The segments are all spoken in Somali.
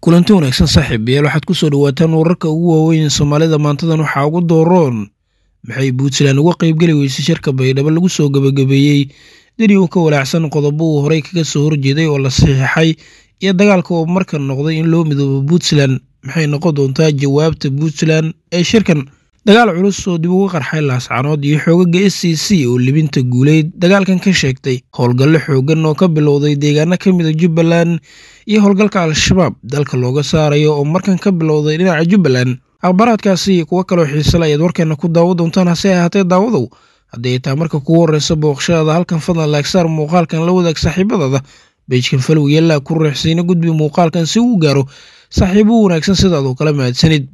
kulanti wanaagsan saaxiib yaal waxaad ku soo dhawaataan wararka ugu waaweyn soomaalida maantadan waxaa ugu dooroon maxay puntland uga qaybgeli weysay shirka baydhabo lagu soo gabagabeeyey deri u ka walaacsan qodobo uu horey kaga soo horjeeday oo la saxiixay iyo dagaalka oo markan noqday in loo midoobo puntland maxay noqon doontaa jawaabta puntland ee shirkan dagaal culus oo dib ugu qarxay laascanood iyo xoogaga s c c oo libinta guuleyd dagaalkan ka sheegtay howlgallo xooggan oo ka bilowday deegaano ka mida ah jubbaland iyo howlgalka al-shabaab dalka looga saarayo oo markan ka bilowday dhinaca jubbaland akhbaaraadkaasi iyo kuwo kaloo xiisale ayaad warkeenna ku daawo doontaan hase ahaatee daawadow haddii ay taa marka kugu horeysa booqshadaada halkan fadlan laagsaar muuqaalkan la wadaag saaxiibadaada beejkan falwiyallaa ku reexsiina gudbi muuqaalkan si uu gaaro saaxiibuu wanaagsan sidaad oo kala mahadsanid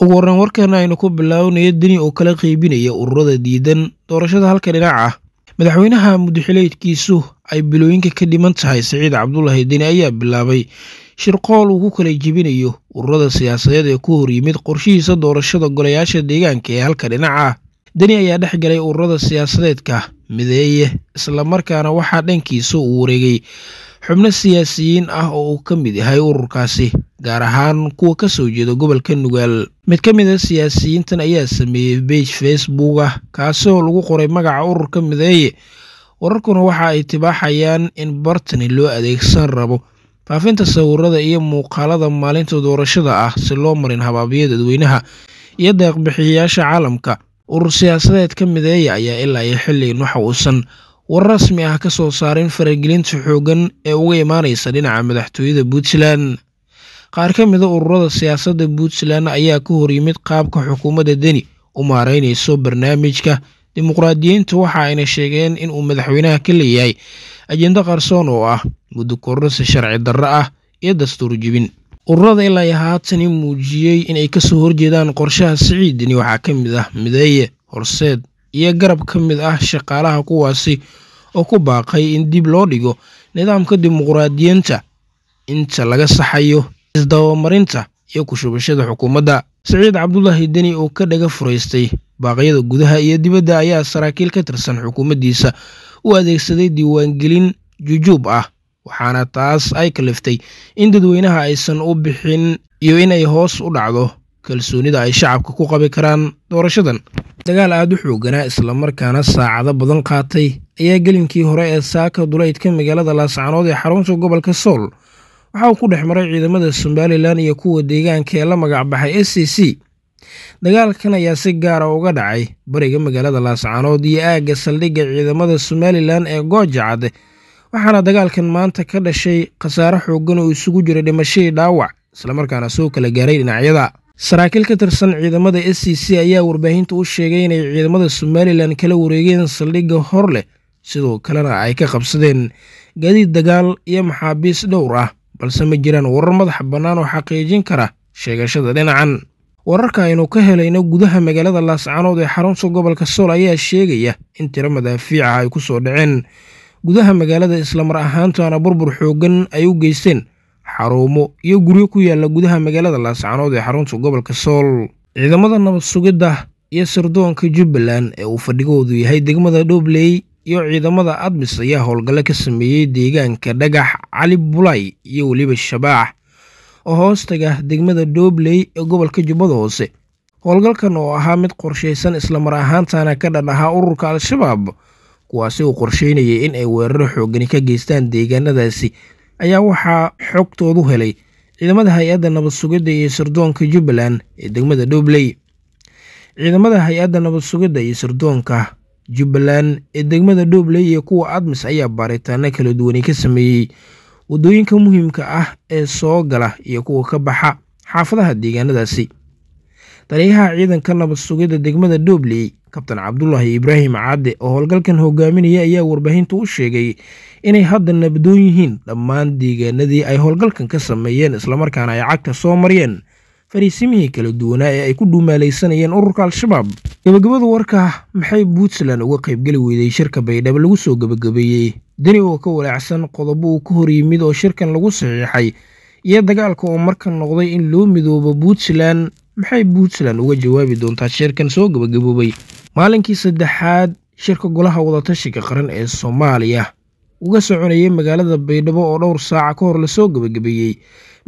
ugu horreyn warkeena aynu ku bilaabanaya deni oo kala qeybinaya ururada diidan doorashada halka dhinac ah madaxweynaha mudaxileedkiisu ay bilooyinka ka dhiman tahay saciid cabdulaahi deni ayaa bilaabay shirqool uu ku kala jebinayo ururada siyaasadeed ee ku horyimid qorshihiisa doorashada golayaasha deegaanka ee halka dhinac ah deni ayaa dhex galay ururada siyaasadeedka mideeye islamarkaana waxaa dhankiisa uu wareegay xubno siyaasiyiin ah oo uu ka mid yahay ururkaasi gaar ahaan kuwa ka soo jeeda gobolka nugaal mid ka mid a ah siyaasiyiintan ayaa sameeyey beige facebook ah kaasoo lagu qoray magaca ururka mideeye wararkuna ah, waxa ay tibaaxayaan in bartani loo adeegsan rabo faafinta sawirada iyo muuqaalada maalinta doorashada ah si loo marin habaabiyo dadweynaha iyo deeqbixiyayaasha caalamka urur siyaasadeed ka mideeya ah ayaa ilaa iyo xilligan waxa uusan war rasmi ah ka soo saarin faragelinta xooggan ee uga imaanaysa dhinaca madaxtooyada puntland qaar ka mida ah ururada siyaasadda puntland ayaa ka horyimid qaabka xukuumadda deni u maaraynayso barnaamijka dimuqraadiyiinta waxa ayna sheegeen inuu madaxweynaha ka leeyahay ajendo qarsoon oo ah muddo kororsi sharci darro ah iyo dastuur jibin ururada ilaa haatani muujiyey inay kasoo horjeedaan qorshaha siciidani waxaa ka mid ah mideeye horseed iyo garab ka mid ah shaqaalaha kuwaasi oo ku baaqay in dib loo dhigo nidaamka dimuqraadiyiinta inta laga saxayo isdabamarinta iyo ku shubashada xukuumadda siciid cabdulaahi deni oo ka dhaga furaystay baaqyada gudaha iyo dibadda ayaa saraakiil ka tirsan xukuumaddiisa u adeegsaday diiwaangelin jujuub ah waxaana taas ay kaliftay in dadweynaha aysan u bixin iyo inay hoos u dhacdo kalsoonida ay shacabka ku qabi karaan doorashadan dagaal aad u xooganaa islamarkaana saacado badan qaatay ayaa gelinkii hore ee saaka duleydka magaalada laascanood ee xarunta gobolka sool waxa uu ku dhex maray ciidamada somalilan iyo kuwa deegaanka ee la magacbaxay s c c dagaalkan ayaa si gaara ah uga dhacay bariga magaalada laascanood iyo aagga saldhigga ciidamada somalilan ee goojacad waxaana dagaalkan maanta ka dhashay khasaare xooggan oo isugu jira dhimashadii dhaawac islamarkaana soo kala gaaray dhinacyada saraakiil ka tirsan ciidamada s c c ayaa warbaahinta u sheegay inay ciidamada somalilan kala wareegeen saldhigga hor leh sidoo kalena ay ka qabsadeen gaadiid dagaal iyo maxaabiis dhowr ah balse ma jiraan warar madax bannaan oo xaqiijin kara sheegashada dhinacan wararka aynu ka helayno gudaha magaalada laascanood ee xarunta gobolka sool ayaa sheegaya in tiro madaafiica ah ay ku soo dhaceen gudaha magaalada islamar ahaantana burbur xooggan ay u geysteen xarumo iyo guryo ku yaala gudaha magaalada laascanood ee xarunta gobolka sool ciidamada nabad sugidda iyo sirdoonka jubbaland ee uu fadhigoodu yahay degmada dhobley iyo ciidamada admis ayaa howlgallo ka sameeyey deegaanka dhagax cali bulay iyo weliba shabaax oo hoostaga degmada dhobley ee gobolka jubbada hoose howlgalkan oo ahaa mid qorshaysan islamar ahaantana ka dhan ahaa ururka al-shabaab kuwaasi uu qorsheynayay in ay weeraro xoogani ka geystaan deegaanadaasi ayaa waxaa xogtoodu helay ciidamada hay-adda nabad sugidda iyo sirdoonka jubbaland ee degmada dhobley ciidamada hay-adda nabad sugidda iyo sirdoonka jubbaland ee degmada dhobley iyo kuwa admis ayaa baaritaano kala duwani ka sameeyey waddooyinka muhiimka ah ee soo gala iyo kuwa ka baxa xaafadaha deegaanadaasi taliyaha ciidanka nabad sugidda degmada doobley kabtan cabdulaahi ibraahim cadde oo howlgalkan hogaaminaya ayaa warbaahintu u sheegay inay hadda nabadoon yihiin dhammaan deegaanadii ay howlgalkan ka sameeyeen islamarkaana ay cagta soo mariyeen fariisimihii kala duwanaa ee ay ku dhuumaalaysanayeen ururka al-shabaab gabagabada warka maxay puntland uga qaybgeli weyday shirka baydhabo lagu soo gabagabeeyey dani oo ka walaacsan qodobo uu ka hor yimid oo shirkan lagu saxiixay iyo dagaalka oo markan noqday in loo midoobo puntland maxay puntland uga jawaabi doontaa shirkan soo gabagaboobay maalinkii saddexaad shirka golaha wadatashiga qaran ee soomaaliya uga soconaya magaalada baydhabo oo dhowr saaca ka hor lasoo gabagabeeyey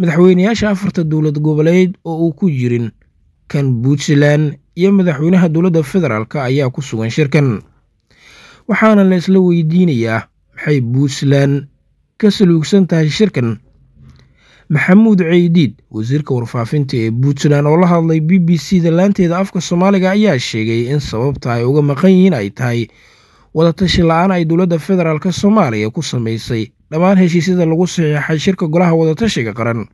madaxweyneyaasha afarta dowlad goboleed oo uu ku jirin kan puntland iyo madaxweynaha dowladda federaalk ayaa ku sugan shirkan waxaana la isla weydiinayaa maxay puntland ka saluugsan tahay shirkan maxamuud ceydiid wasiirka warfaafinta ee puntland oo la hadlay b b c da laanteeda afka soomaaliga ayaa sheegay in sababta ay uga maqan yihiin ay tahay wadatashi la-aan ay dowladda federaalk soomaaliya ku samaysay dhammaan heshiisyada lagu saxiixay shirka golaha wadatashiga qaran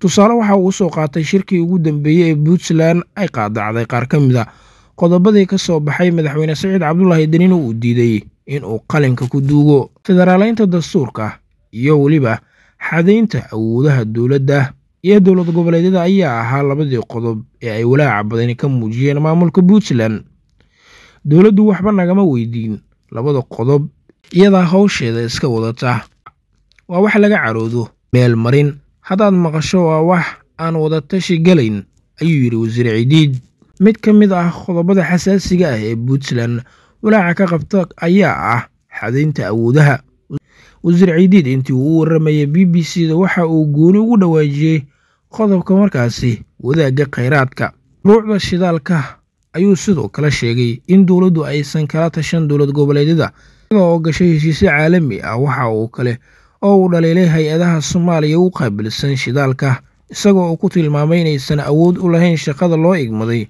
tusaale waxa uu soo qaatay shirkii ugu dambeeyey ee puntland ay qaadacday qaar ka mid a qodobadii ka soo baxay madaxweyne saciid cabdulaahi danino uu diiday in uu qalinka ku duugo federaaleynta dastuurka iyo weliba xadaynta awoodaha dowladda iyo dowlad goboleedyada ayaa ahaa labadii qodob ee ay walaaca badani ka muujiyeen maamulka puntland dowladdu waxba nagama weydiin labada qodob iyadaa hawsheeda iska wadata waa wax laga caroodo meel marin haddaad maqasho waa wax aan wada tashi galayn ayuu yidhi wasiir cidiid mid ka mid ah qodobada xasaasiga ah ee puntland walaaca ka qabta ayaa ah xadaynta awoodaha wasiir ciidiid intii uu u waramayay b b c da waxa uu gooni ugu dhawaajiyey qodobka markaasi wadaagga khayraadka ruucda shidaalka ayuu sidoo kale sheegay in dowladdu aysan kala tashan dowlad goboleedyada oo gashay heshiisyo caalami ah waxa uu kale oo uu dhaliilay hay-adaha soomaaliya u qaabilsan shidaalka isagoo uu ku tilmaamay inaysan awood u lahayn shaqada loo igmaday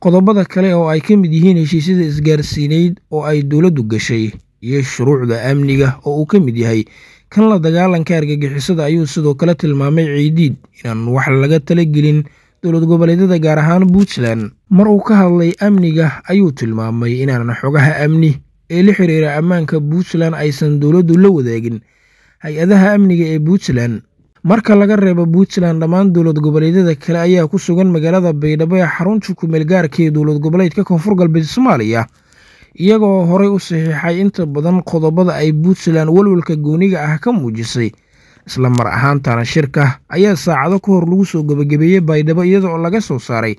qodobada kale oo ay ka mid yihiin heshiisyada isgaarsiineyd oo ay dowladdu gashay iyo shuruucda amniga oo uu ka mid yahay kan la dagaalanka argagixisada ayuu sidoo kale tilmaamay ciidiid inaan wax laga talagelin dowlad goboleedyada gaar ahaan puntland mar uu ka hadlay amniga ayuu tilmaamay inaan xogaha amni ee la xiriira ammaanka puntland aysan dowladdu la wadaagin hay-adaha amniga ee puntland marka laga reebo puntland dhammaan dowlad goboleedyada kale ayaa ku sugan magaalada baydhabo ee xarunta ku meelgaarka ah ee dowlad goboleedka koonfur galbeed soomaaliya iyagoo horey u saxiixay inta badan qodobada ay puntland walwalka gooniga ah ka muujisay isla mar ahaantana shirka ayaa saacado ka hor lagu soo gebagabeeyey baydhabo iyada laga soo saaray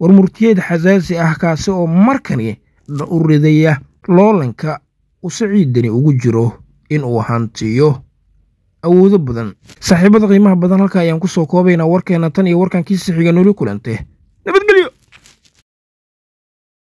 warmurtiyeed xasaasi ah kaasi oo markani u ridaya loolanka uu siciidani ugu jiro in uu hantiyo awoodo badan saaxiibada qiimaha badan halka ayaan ku soo koobaynaa warkeena tan iyo warkankii sixiga noli kulante